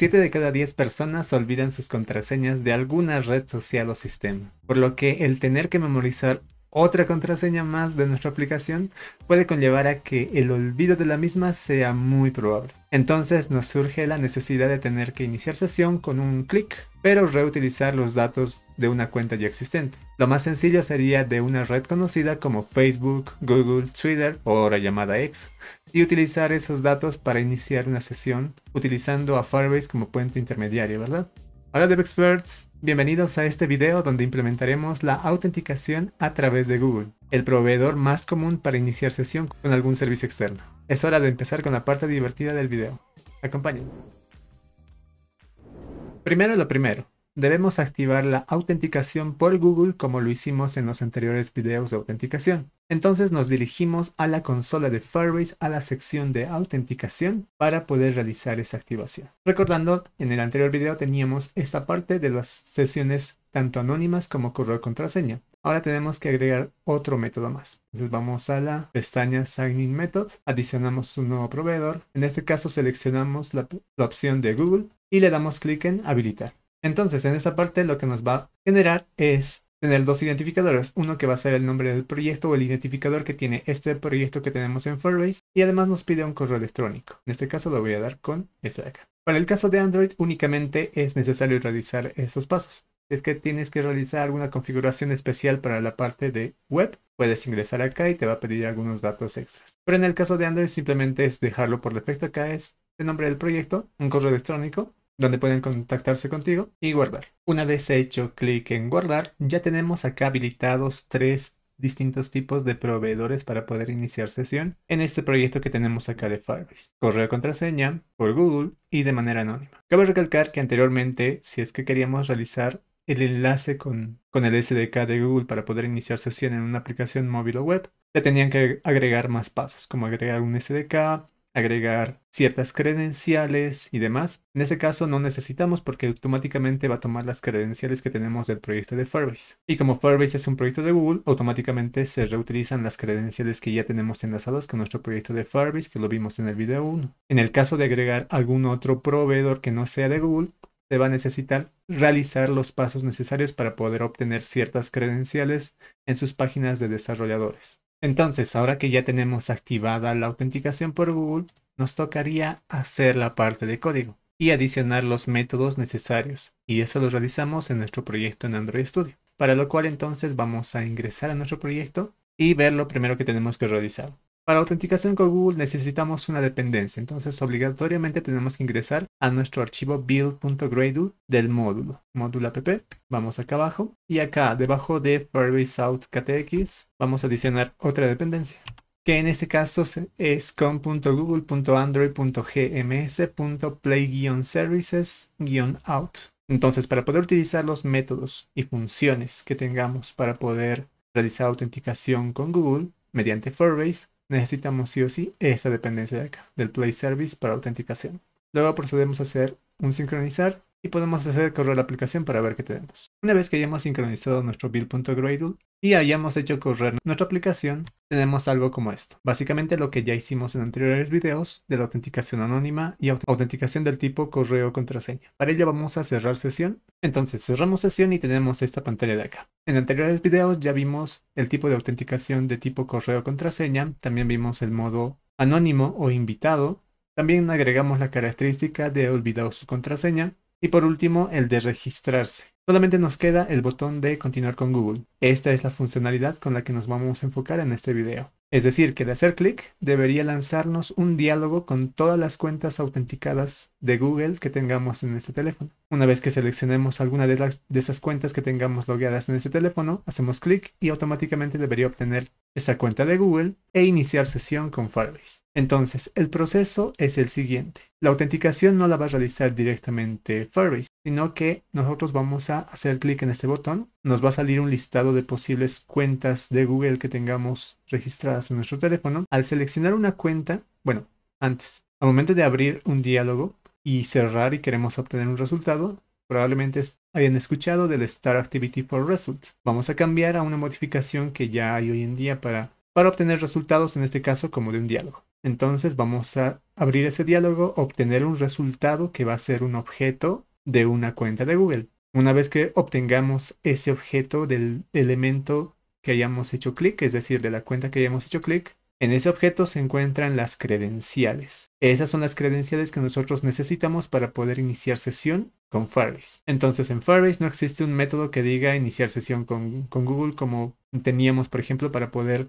7 de cada 10 personas olvidan sus contraseñas de alguna red social o sistema, por lo que el tener que memorizar otra contraseña más de nuestra aplicación puede conllevar a que el olvido de la misma sea muy probable. Entonces nos surge la necesidad de tener que iniciar sesión con un clic, pero reutilizar los datos de una cuenta ya existente. Lo más sencillo sería de una red conocida como Facebook, Google, Twitter o ahora llamada X, y utilizar esos datos para iniciar una sesión utilizando a Firebase como puente intermediario, ¿verdad? Hola DevExperts, bienvenidos a este video donde implementaremos la autenticación a través de Google, el proveedor más común para iniciar sesión con algún servicio externo. Es hora de empezar con la parte divertida del video. Acompáñenme. Primero lo primero, debemos activar la autenticación por Google como lo hicimos en los anteriores videos de autenticación. Entonces nos dirigimos a la consola de Firebase a la sección de autenticación para poder realizar esa activación. Recordando, en el anterior video teníamos esta parte de las sesiones tanto anónimas como correo contraseña. Ahora tenemos que agregar otro método más. Entonces vamos a la pestaña Signing Method, adicionamos un nuevo proveedor. En este caso seleccionamos la opción de Google y le damos clic en Habilitar. Entonces, en esta parte lo que nos va a generar es tener dos identificadores, uno que va a ser el nombre del proyecto o el identificador que tiene este proyecto que tenemos en Firebase y además nos pide un correo electrónico. En este caso lo voy a dar con este de acá. Para el caso de Android únicamente es necesario realizar estos pasos. Es que tienes que realizar alguna configuración especial para la parte de web, puedes ingresar acá y te va a pedir algunos datos extras. Pero en el caso de Android simplemente es dejarlo por defecto acá, es el nombre del proyecto, un correo electrónico donde pueden contactarse contigo y guardar. Una vez hecho clic en guardar, ya tenemos acá habilitados tres distintos tipos de proveedores para poder iniciar sesión en este proyecto que tenemos acá de Firebase. Correo contraseña, por Google y de manera anónima. Cabe recalcar que anteriormente, si es que queríamos realizar el enlace con, con el SDK de Google para poder iniciar sesión en una aplicación móvil o web, le tenían que agregar más pasos, como agregar un SDK, agregar ciertas credenciales y demás. En este caso no necesitamos porque automáticamente va a tomar las credenciales que tenemos del proyecto de Firebase. Y como Firebase es un proyecto de Google, automáticamente se reutilizan las credenciales que ya tenemos enlazadas con nuestro proyecto de Firebase que lo vimos en el video 1. En el caso de agregar algún otro proveedor que no sea de Google, se va a necesitar realizar los pasos necesarios para poder obtener ciertas credenciales en sus páginas de desarrolladores. Entonces, ahora que ya tenemos activada la autenticación por Google, nos tocaría hacer la parte de código y adicionar los métodos necesarios. Y eso lo realizamos en nuestro proyecto en Android Studio. Para lo cual entonces vamos a ingresar a nuestro proyecto y ver lo primero que tenemos que realizar. Para autenticación con Google necesitamos una dependencia, entonces obligatoriamente tenemos que ingresar a nuestro archivo build.gradle del módulo, módulo app. Vamos acá abajo y acá debajo de Firebase Out vamos a adicionar otra dependencia que en este caso es com.google.android.gms.play-services-out. Entonces, para poder utilizar los métodos y funciones que tengamos para poder realizar autenticación con Google mediante Firebase, necesitamos sí o sí esta dependencia de acá, del play service para autenticación. Luego procedemos a hacer un sincronizar y podemos hacer correr la aplicación para ver qué tenemos. Una vez que hayamos sincronizado nuestro build.gradle y hayamos hecho correr nuestra aplicación, tenemos algo como esto. Básicamente lo que ya hicimos en anteriores videos de la autenticación anónima y autenticación del tipo correo contraseña. Para ello vamos a cerrar sesión. Entonces cerramos sesión y tenemos esta pantalla de acá. En anteriores videos ya vimos el tipo de autenticación de tipo correo contraseña, también vimos el modo anónimo o invitado, también agregamos la característica de olvidado su contraseña y por último, el de registrarse. Solamente nos queda el botón de continuar con Google. Esta es la funcionalidad con la que nos vamos a enfocar en este video. Es decir, que de hacer clic debería lanzarnos un diálogo con todas las cuentas autenticadas de Google que tengamos en este teléfono. Una vez que seleccionemos alguna de, esas cuentas que tengamos logueadas en este teléfono, hacemos clic y automáticamente debería obtener esa cuenta de Google e iniciar sesión con Firebase. Entonces, el proceso es el siguiente. La autenticación no la va a realizar directamente Firebase, sino que nosotros vamos a hacer clic en este botón. Nos va a salir un listado de posibles cuentas de Google que tengamos registradas en nuestro teléfono. Al seleccionar una cuenta, bueno, antes, al momento de abrir un diálogo, y cerrar y queremos obtener un resultado, probablemente hayan escuchado del Star Activity for Result. Vamos a cambiar a una modificación que ya hay hoy en día para, para obtener resultados, en este caso como de un diálogo. Entonces vamos a abrir ese diálogo, obtener un resultado que va a ser un objeto de una cuenta de Google. Una vez que obtengamos ese objeto del elemento que hayamos hecho clic, es decir, de la cuenta que hayamos hecho clic, en ese objeto se encuentran las credenciales. Esas son las credenciales que nosotros necesitamos para poder iniciar sesión con Firebase. Entonces en Firebase no existe un método que diga iniciar sesión con, Google como teníamos, por ejemplo, para poder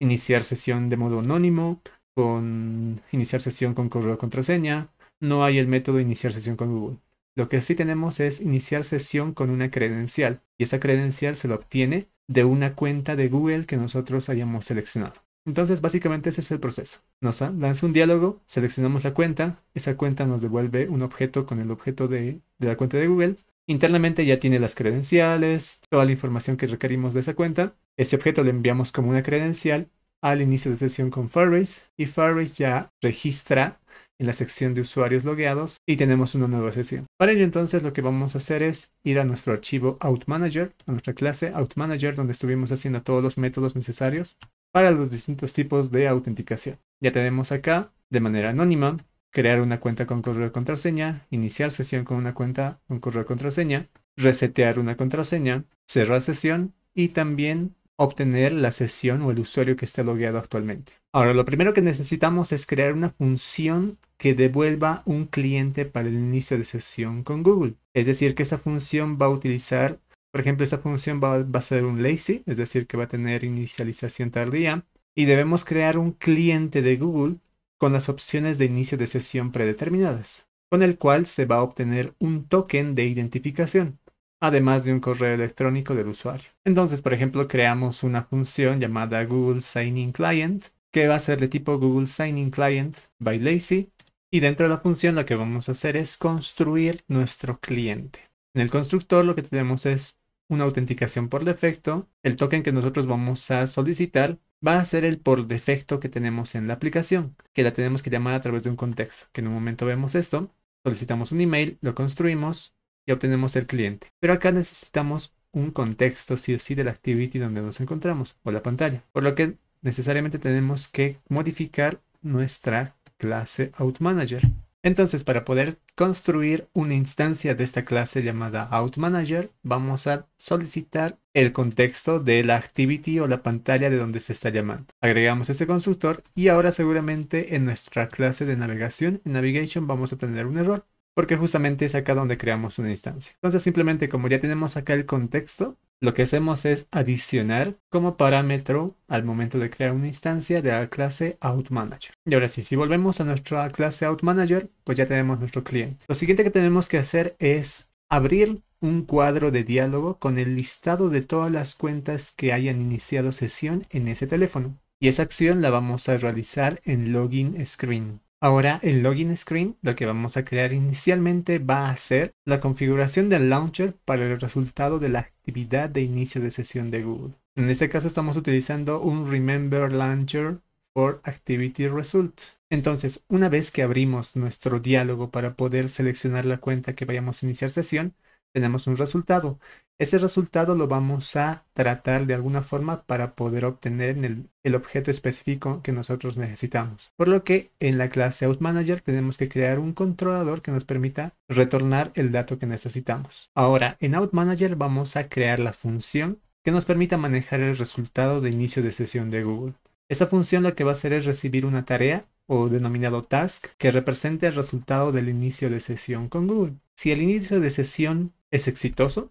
iniciar sesión de modo anónimo, con iniciar sesión con correo de contraseña. No hay el método iniciar sesión con Google. Lo que sí tenemos es iniciar sesión con una credencial y esa credencial se la obtiene de una cuenta de Google que nosotros hayamos seleccionado. Entonces, básicamente ese es el proceso. Nos lanza un diálogo, seleccionamos la cuenta, esa cuenta nos devuelve un objeto con el objeto de, la cuenta de Google. Internamente ya tiene las credenciales, toda la información que requerimos de esa cuenta. Ese objeto le enviamos como una credencial al inicio de sesión con Firebase y Firebase ya registra en la sección de usuarios logueados y tenemos una nueva sesión. Para ello entonces lo que vamos a hacer es ir a nuestro archivo OutManager, a nuestra clase OutManager donde estuvimos haciendo todos los métodos necesarios para los distintos tipos de autenticación. Ya tenemos acá, de manera anónima, crear una cuenta con correo de contraseña, iniciar sesión con una cuenta con correo de contraseña, resetear una contraseña, cerrar sesión y también obtener la sesión o el usuario que está logueado actualmente. Ahora, lo primero que necesitamos es crear una función que devuelva un cliente para el inicio de sesión con Google. Es decir, que esa función va a utilizar por ejemplo, esta función va, a ser un lazy, es decir, que va a tener inicialización tardía. Y debemos crear un cliente de Google con las opciones de inicio de sesión predeterminadas, con el cual se va a obtener un token de identificación, además de un correo electrónico del usuario. Entonces, por ejemplo, creamos una función llamada Google Signing Client, que va a ser de tipo Google Signing Client by Lazy. Y dentro de la función lo que vamos a hacer es construir nuestro cliente. En el constructor lo que tenemos es una autenticación por defecto. El token que nosotros vamos a solicitar va a ser el por defecto que tenemos en la aplicación, que la tenemos que llamar a través de un contexto, que en un momento vemos esto, solicitamos un email, lo construimos y obtenemos el cliente. Pero acá necesitamos un contexto sí o sí de la activity donde nos encontramos o la pantalla, por lo que necesariamente tenemos que modificar nuestra clase OutManager. Entonces, para poder construir una instancia de esta clase llamada OutManager, vamos a solicitar el contexto de la activity o la pantalla de donde se está llamando. Agregamos este constructor y ahora seguramente en nuestra clase de navegación, en Navigation, vamos a tener un error porque justamente es acá donde creamos una instancia. Entonces simplemente como ya tenemos acá el contexto, lo que hacemos es adicionar como parámetro al momento de crear una instancia de la clase OutManager. Y ahora sí, si volvemos a nuestra clase OutManager, pues ya tenemos nuestro cliente. Lo siguiente que tenemos que hacer es abrir un cuadro de diálogo con el listado de todas las cuentas que hayan iniciado sesión en ese teléfono. Y esa acción la vamos a realizar en Login Screen. Ahora el login screen lo que vamos a crear inicialmente va a ser la configuración del launcher para el resultado de la actividad de inicio de sesión de Google. En este caso estamos utilizando un Remember Launcher for Activity Result. Entonces, una vez que abrimos nuestro diálogo para poder seleccionar la cuenta que vayamos a iniciar sesión, tenemos un resultado. Ese resultado lo vamos a tratar de alguna forma para poder obtener el, objeto específico que nosotros necesitamos. Por lo que en la clase OutManager tenemos que crear un controlador que nos permita retornar el dato que necesitamos. Ahora, en OutManager vamos a crear la función que nos permita manejar el resultado de inicio de sesión de Google. Esa función lo que va a hacer es recibir una tarea o denominado task que represente el resultado del inicio de sesión con Google. Si el inicio de sesión es exitoso,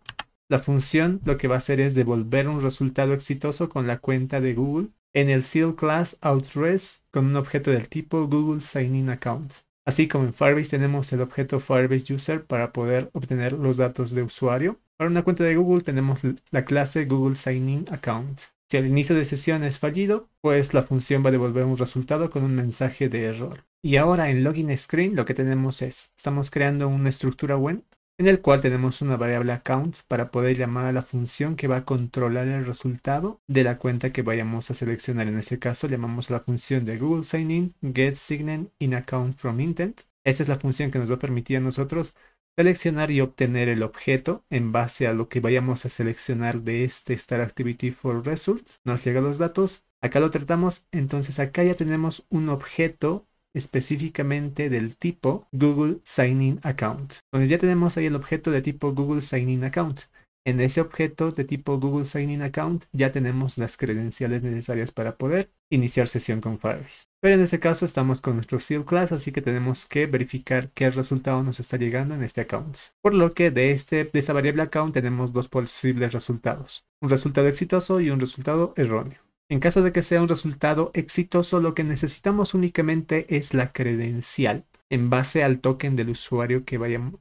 la función lo que va a hacer es devolver un resultado exitoso con la cuenta de Google en el Seal Class OutRes con un objeto del tipo Google Sign In Account. Así como en Firebase tenemos el objeto Firebase User para poder obtener los datos de usuario. Para una cuenta de Google tenemos la clase Google Sign In Account. Si el inicio de sesión es fallido, pues la función va a devolver un resultado con un mensaje de error. Y ahora en Login Screen lo que tenemos es, estamos creando una estructura web en el cual tenemos una variable account para poder llamar a la función que va a controlar el resultado de la cuenta que vayamos a seleccionar. En este caso llamamos la función de Google Sign In, Get Signin In, Account from Intent. Esta es la función que nos va a permitir a nosotros seleccionar y obtener el objeto en base a lo que vayamos a seleccionar de este Star Activity for Results. Nos llega los datos. Acá lo tratamos, entonces acá ya tenemos un objeto específicamente del tipo Google Sign In Account. donde ya tenemos ahí el objeto de tipo Google Sign In Account. En ese objeto de tipo Google Sign In Account ya tenemos las credenciales necesarias para poder iniciar sesión con Firebase. Pero en ese caso estamos con nuestro Seal Class, así que tenemos que verificar qué resultado nos está llegando en este account. Por lo que de, este, de esta variable account tenemos dos posibles resultados. Un resultado exitoso y un resultado erróneo. En caso de que sea un resultado exitoso, lo que necesitamos únicamente es la credencial en base al token del usuario que,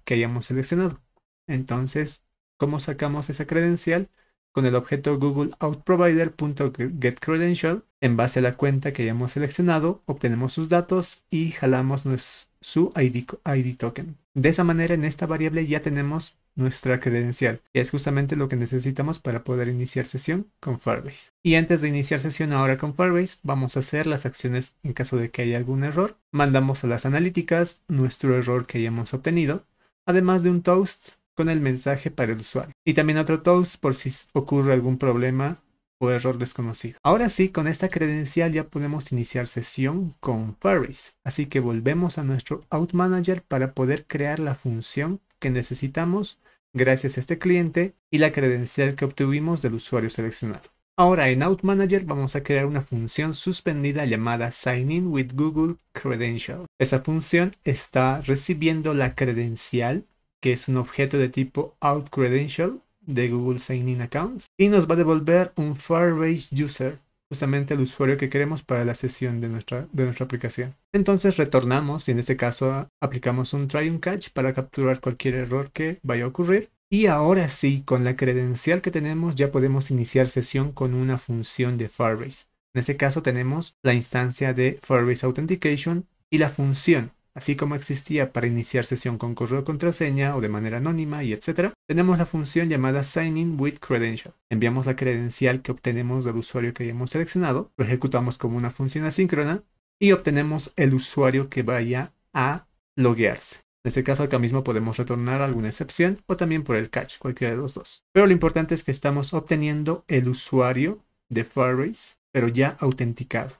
hayamos seleccionado. Entonces, ¿cómo sacamos esa credencial? Con el objeto google.outprovider.getCredential, en base a la cuenta que hayamos seleccionado, obtenemos sus datos y jalamos nuestro su ID, token. De esa manera, en esta variable ya tenemos nuestra credencial, que es justamente lo que necesitamos para poder iniciar sesión con Firebase. Y antes de iniciar sesión ahora con Firebase, vamos a hacer las acciones en caso de que haya algún error. Mandamos a las analíticas nuestro error que hayamos obtenido, además de un toast con el mensaje para el usuario. Y también otro toast por si ocurre algún problema o error desconocido. Ahora sí, con esta credencial ya podemos iniciar sesión con Ferris. Así que volvemos a nuestro Out Manager para poder crear la función que necesitamos gracias a este cliente y la credencial que obtuvimos del usuario seleccionado. Ahora en Out Manager vamos a crear una función suspendida llamada Sign with Google Credential. Esa función está recibiendo la credencial, que es un objeto de tipo Out Credential, de Google Sign In Account y nos va a devolver un Firebase User, justamente el usuario que queremos para la sesión de nuestra, de nuestra aplicación. Entonces retornamos y en este caso ah, aplicamos un try and catch para capturar cualquier error que vaya a ocurrir. Y ahora sí, con la credencial que tenemos ya podemos iniciar sesión con una función de Firebase. En este caso tenemos la instancia de Firebase Authentication y la función así como existía para iniciar sesión con correo de contraseña o de manera anónima y etc., tenemos la función llamada Sign in with Credential. Enviamos la credencial que obtenemos del usuario que hayamos seleccionado, lo ejecutamos como una función asíncrona y obtenemos el usuario que vaya a loguearse. En este caso, acá mismo podemos retornar alguna excepción o también por el catch, cualquiera de los dos. Pero lo importante es que estamos obteniendo el usuario de Firebase, pero ya autenticado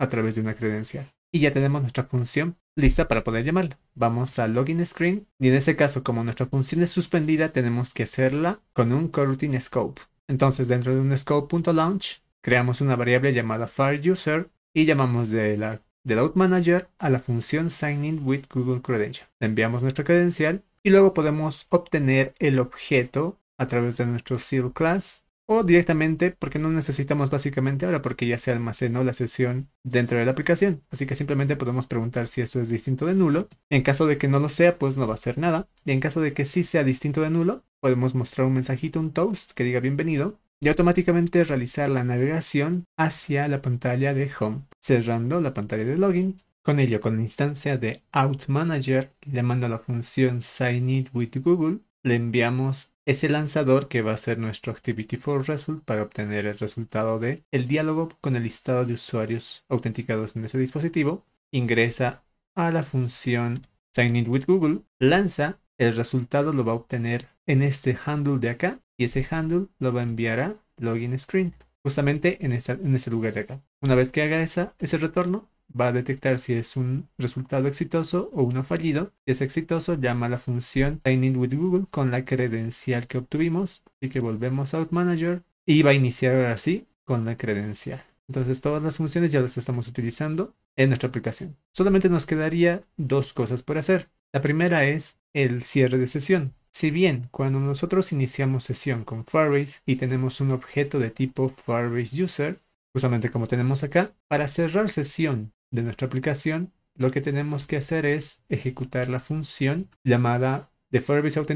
a través de una credencial. Y ya tenemos nuestra función lista para poder llamarla. Vamos a login screen y en ese caso como nuestra función es suspendida tenemos que hacerla con un coroutine scope. Entonces dentro de un scope.launch creamos una variable llamada FireUser y llamamos de la del manager a la función Sign with Google Credential. enviamos nuestra credencial y luego podemos obtener el objeto a través de nuestro seal class o directamente porque no necesitamos básicamente ahora porque ya se almacenó la sesión dentro de la aplicación. Así que simplemente podemos preguntar si esto es distinto de nulo. En caso de que no lo sea, pues no va a hacer nada. Y en caso de que sí sea distinto de nulo, podemos mostrar un mensajito, un toast que diga bienvenido y automáticamente realizar la navegación hacia la pantalla de home, cerrando la pantalla de login. Con ello, con la instancia de OutManager, le mando la función Sign with Google, le enviamos es el lanzador que va a ser nuestro Activity for Result para obtener el resultado de el diálogo con el listado de usuarios autenticados en ese dispositivo. Ingresa a la función Sign in with Google, lanza, el resultado lo va a obtener en este handle de acá y ese handle lo va a enviar a login screen, justamente en, ese lugar de acá. Una vez que haga esa, ese retorno, va a detectar si es un resultado exitoso o uno fallido. Si es exitoso, llama la función training with Google con la credencial que obtuvimos. Así que volvemos a Out Manager y va a iniciar así con la credencial. Entonces todas las funciones ya las estamos utilizando en nuestra aplicación. Solamente nos quedaría dos cosas por hacer. La primera es el cierre de sesión. Si bien cuando nosotros iniciamos sesión con Firebase y tenemos un objeto de tipo Firebase User, justamente como tenemos acá, para cerrar sesión de nuestra aplicación, lo que tenemos que hacer es ejecutar la función llamada out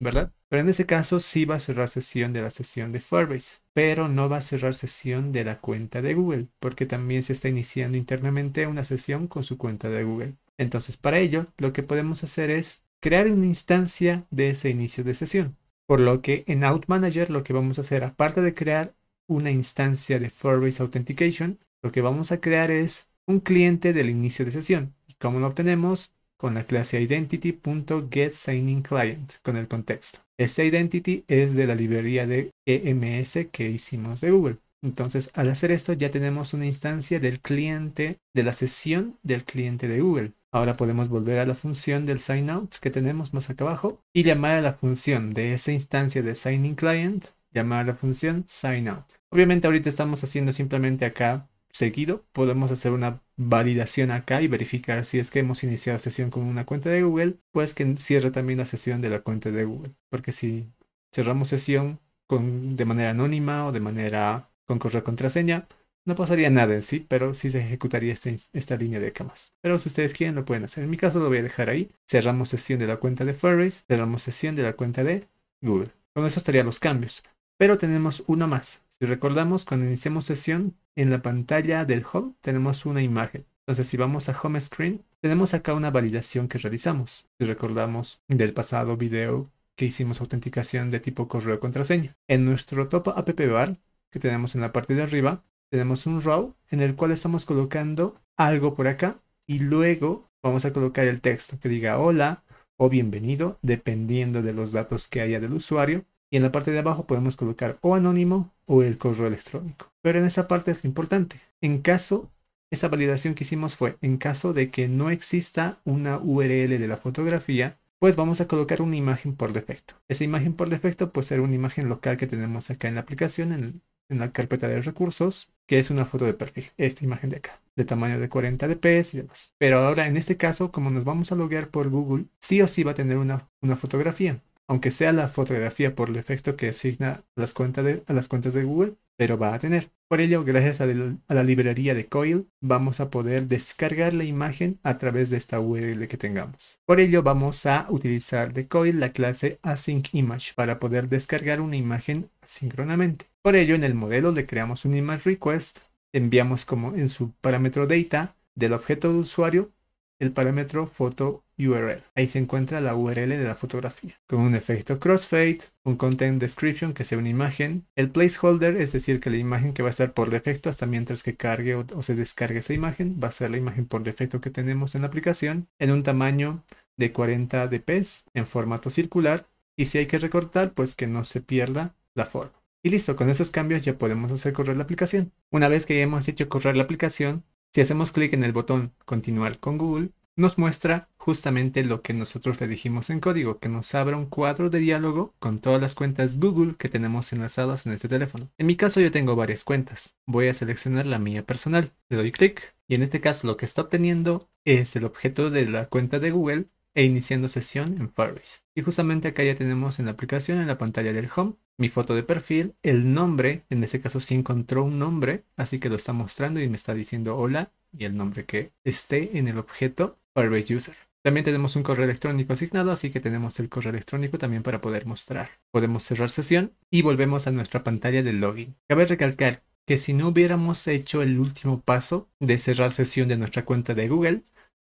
¿verdad? Pero en ese caso sí va a cerrar sesión de la sesión de Firebase, pero no va a cerrar sesión de la cuenta de Google, porque también se está iniciando internamente una sesión con su cuenta de Google. Entonces, para ello, lo que podemos hacer es crear una instancia de ese inicio de sesión. Por lo que en OutManager lo que vamos a hacer, aparte de crear una instancia de Firebase Authentication, lo que vamos a crear es un cliente del inicio de sesión. ¿Y cómo lo obtenemos? Con la clase identity.getSigningClient con el contexto. Este identity es de la librería de EMS que hicimos de Google. Entonces, al hacer esto, ya tenemos una instancia del cliente, de la sesión del cliente de Google. Ahora podemos volver a la función del sign out que tenemos más acá abajo y llamar a la función de esa instancia de signing client, llamar a la función sign out. Obviamente, ahorita estamos haciendo simplemente acá Seguido, podemos hacer una validación acá y verificar si es que hemos iniciado sesión con una cuenta de Google, pues que cierre también la sesión de la cuenta de Google. Porque si cerramos sesión con, de manera anónima o de manera con correo contraseña, no pasaría nada en sí, pero sí se ejecutaría este, esta, línea de camas. Pero si ustedes quieren, lo pueden hacer. En mi caso, lo voy a dejar ahí. Cerramos sesión de la cuenta de Firebase. cerramos sesión de la cuenta de Google. Con eso estarían los cambios. Pero tenemos una más. Si recordamos, cuando iniciamos sesión, en la pantalla del home tenemos una imagen. Entonces, si vamos a home screen, tenemos acá una validación que realizamos. Si recordamos del pasado video que hicimos autenticación de tipo correo contraseña. En nuestro top app bar que tenemos en la parte de arriba, tenemos un row en el cual estamos colocando algo por acá y luego vamos a colocar el texto que diga hola o bienvenido, dependiendo de los datos que haya del usuario. Y en la parte de abajo podemos colocar o anónimo o el correo electrónico. Pero en esa parte es lo importante. En caso, esa validación que hicimos fue en caso de que no exista una URL de la fotografía, pues vamos a colocar una imagen por defecto. Esa imagen por defecto puede ser una imagen local que tenemos acá en la aplicación, en, la carpeta de recursos, que es una foto de perfil, esta imagen de acá, de tamaño de 40 dps y demás. Pero ahora en este caso, como nos vamos a loguear por Google, sí o sí va a tener una, una fotografía aunque sea la fotografía por el efecto que asigna las cuentas a las cuentas de Google, pero va a tener. Por ello, gracias a, la librería de Coil, vamos a poder descargar la imagen a través de esta URL que tengamos. Por ello, vamos a utilizar de Coil la clase AsyncImage para poder descargar una imagen asíncronamente. Por ello, en el modelo le creamos un image request, enviamos como en su parámetro data del objeto de usuario el parámetro photo URL. Ahí se encuentra la URL de la fotografía, con un efecto crossfade, un content description que sea una imagen, el placeholder, es decir, que la imagen que va a estar por defecto hasta mientras que cargue o, se descargue esa imagen, va a ser la imagen por defecto que tenemos en la aplicación, en un tamaño de 40 dps en formato circular, y si hay que recortar, pues que no se pierda la forma. Y listo, con esos cambios ya podemos hacer correr la aplicación. Una vez que hayamos hecho correr la aplicación, si hacemos clic en el botón Continuar con Google, nos muestra justamente lo que nosotros le dijimos en código, que nos abra un cuadro de diálogo con todas las cuentas Google que tenemos enlazadas en este teléfono. En mi caso yo tengo varias cuentas. Voy a seleccionar la mía personal, le doy clic y en este caso lo que está obteniendo es el objeto de la cuenta de Google e iniciando sesión en Firebase. Y justamente acá ya tenemos en la aplicación, en la pantalla del home, mi foto de perfil, el nombre, en este caso sí encontró un nombre, así que lo está mostrando y me está diciendo hola y el nombre que esté en el objeto Firebase User. También tenemos un correo electrónico asignado, así que tenemos el correo electrónico también para poder mostrar. Podemos cerrar sesión y volvemos a nuestra pantalla de login. Cabe recalcar que si no hubiéramos hecho el último paso de cerrar sesión de nuestra cuenta de Google,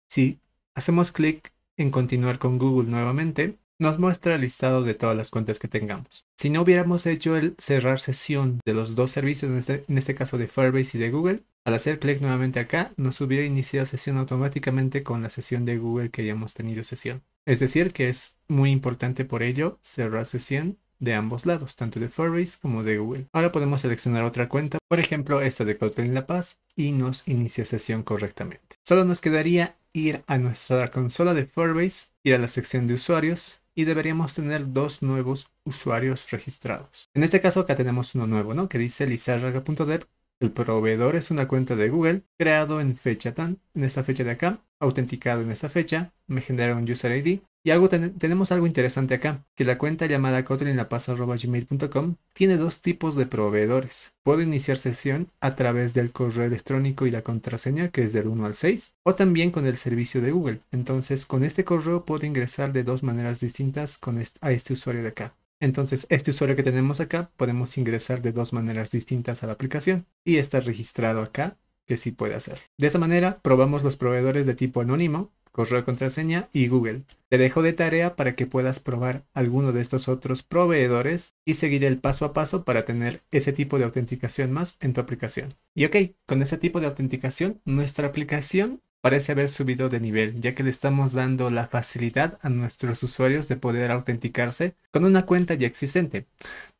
si hacemos clic en continuar con Google nuevamente, nos muestra el listado de todas las cuentas que tengamos. Si no hubiéramos hecho el cerrar sesión de los dos servicios, en este, este caso de Firebase y de Google, al hacer clic nuevamente acá, nos hubiera iniciado sesión automáticamente con la sesión de Google que hayamos tenido sesión. Es decir, que es muy importante por ello cerrar sesión de ambos lados, tanto de Firebase como de Google. Ahora podemos seleccionar otra cuenta, por ejemplo esta de en La Paz, y nos inicia sesión correctamente. Solo nos quedaría ir a nuestra consola de Firebase, ir a la sección de usuarios y deberíamos tener dos nuevos usuarios registrados. En este caso acá tenemos uno nuevo, ¿no? Que dice lizarraga.dev. El proveedor es una cuenta de Google creado en fecha tan, en esta fecha de acá, autenticado en esta fecha, me genera un user ID y tenemos algo interesante acá, que la cuenta llamada gmail.com tiene dos tipos de proveedores. Puedo iniciar sesión a través del correo electrónico y la contraseña, que es del 1 al 6, o también con el servicio de Google. Entonces, con este correo puedo ingresar de dos maneras distintas con a este usuario de acá. Entonces, este usuario que tenemos acá podemos ingresar de dos maneras distintas a la aplicación y está registrado acá que sí puede hacer. De esa manera, probamos los proveedores de tipo anónimo correo contraseña y Google. Te dejo de tarea para que puedas probar alguno de estos otros proveedores y seguir el paso a paso para tener ese tipo de autenticación más en tu aplicación. Y ok, con ese tipo de autenticación, nuestra aplicación parece haber subido de nivel, ya que le estamos dando la facilidad a nuestros usuarios de poder autenticarse con una cuenta ya existente.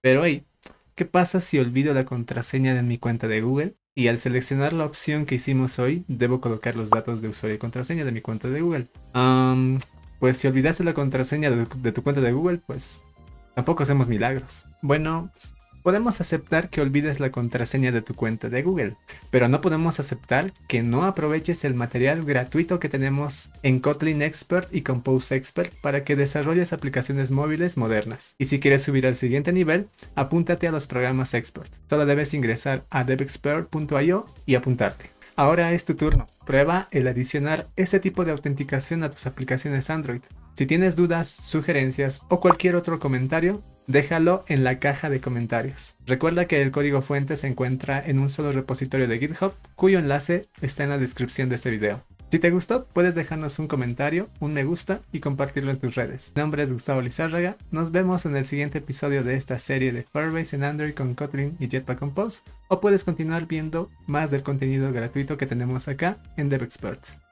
Pero hey, ¿qué pasa si olvido la contraseña de mi cuenta de Google? y al seleccionar la opción que hicimos hoy, debo colocar los datos de usuario y contraseña de mi cuenta de Google. pues si olvidaste la contraseña de, de tu cuenta de Google, pues tampoco hacemos milagros. Bueno, Podemos aceptar que olvides la contraseña de tu cuenta de Google, pero no podemos aceptar que no aproveches el material gratuito que tenemos en Kotlin Expert y Compose Expert para que desarrolles aplicaciones móviles modernas. Y si quieres subir al siguiente nivel, apúntate a los programas Expert. Solo debes ingresar a devexpert.io y apuntarte. Ahora es tu turno. Prueba el adicionar este tipo de autenticación a tus aplicaciones Android. Si tienes dudas, sugerencias o cualquier otro comentario, déjalo en la caja de comentarios. Recuerda que el código fuente se encuentra en un solo repositorio de GitHub, cuyo enlace está en la descripción de este video. Si te gustó, puedes dejarnos un comentario, un me gusta y compartirlo en tus redes. Mi nombre es Gustavo Lizárraga, nos vemos en el siguiente episodio de esta serie de Firebase en Android con Kotlin y Jetpack Compose, o puedes continuar viendo más del contenido gratuito que tenemos acá en DevExpert.